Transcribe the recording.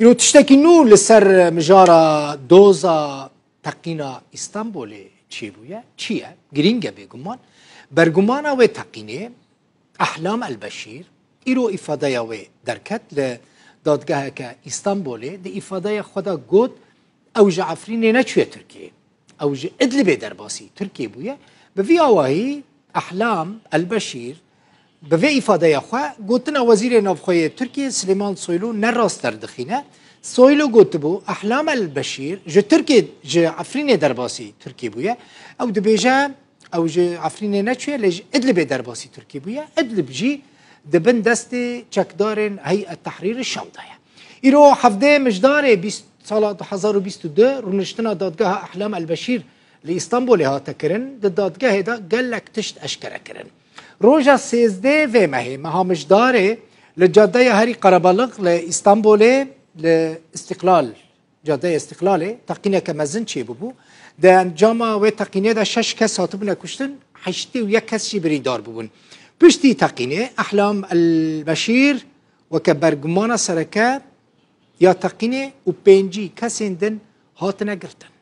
اینو تشتکی نو لسر مجارا دوزا تقینا استانبولی چی بویه؟ چیه؟ گرینگه بگمان برگمانا و تقینه احلام البشیر ایرو ایفاده و درکت ل دادگاه که استانبوله دی ایفاده خدا گود او جعفرین نچوه ترکیه او ادلب درباسی ترکیه بویه به وی اواهی احلام البشیر به وی ifadeye xwe gotina Wezîrê Navxweya Tirkiye Silêman Soylu neraster dixîne. Soylu gotu bû Ehlam el Beşîr ji Tirkiye ji Efrînê derbasî Tirkiye bûye. Ew dibêje ew ji Efrînê neçûye lê ji Idlibê derbasî Tirkiye bûye. Idlib jî di bin destê çekdarên Heyet Tehrîr Şam da ye. Îro hevdê mijdarê sala 2022 rûniştina dadgeha Ehlam el Beşîr li İstanbulê hate kirin, di dadgehê de gelek tişt eşkere kirin. Roja 13 ve mehê meha mijdarê li cadeya herî Qarabalık li İstanbulê li İstiklal cadeya İstiklalê teqîneke mezin çêbû bû. Di encama wê teqînê de şeş kes hatibûne kuştin, heştê û yek kes jî birîdar bûbûn. Piştî teqînê Ehlam el-Beşîr weke bergumana sereke ya teqînê û pêncî kesên din hatine girtin.